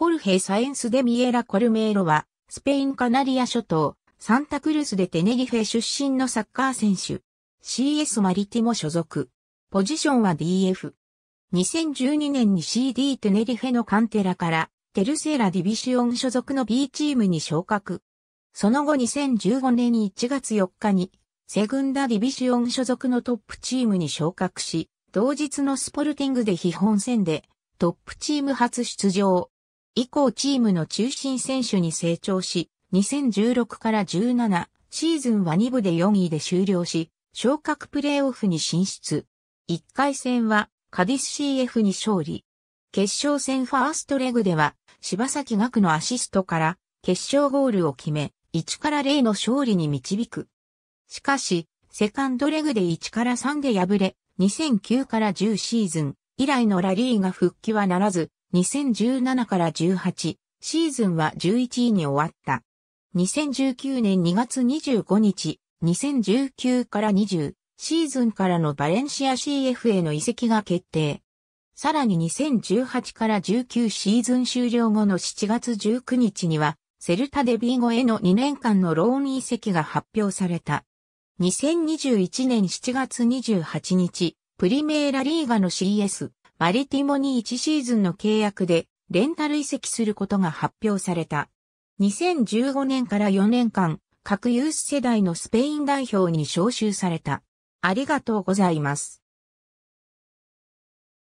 ホルヘ・サエンス・デ・ミエラ・コルメーロは、スペイン・カナリア諸島、サンタクルスでテネリフェ出身のサッカー選手。CS マリティモ所属。ポジションは DF。2012年に CD テネリフェのカンテラから、テルセーラディビシオン所属の B チームに昇格。その後2015年1月4日に、セグンダディビシオン所属のトップチームに昇格し、同日のスポルティングで非本戦で、トップチーム初出場。以降チームの中心選手に成長し、2016から17シーズンは2部で4位で終了し、昇格プレーオフに進出。1回戦はカディス CF に勝利。決勝戦ファーストレグでは柴崎学のアシストから決勝ゴールを決め、1から0の勝利に導く。しかし、セカンドレグで1から3で敗れ、2009から10シーズン以来のラリーが復帰はならず、2017から18シーズンは11位に終わった。2019年2月25日、2019から20シーズンからのバレンシア CF への移籍が決定。さらに2018から19シーズン終了後の7月19日には、セルタデビーゴへの2年間のローン移籍が発表された。2021年7月28日、プリメーラリーガの CS、マリティモに1シーズンの契約でレンタル移籍することが発表された。2015年から4年間、各ユース世代のスペイン代表に招集された。ありがとうございます。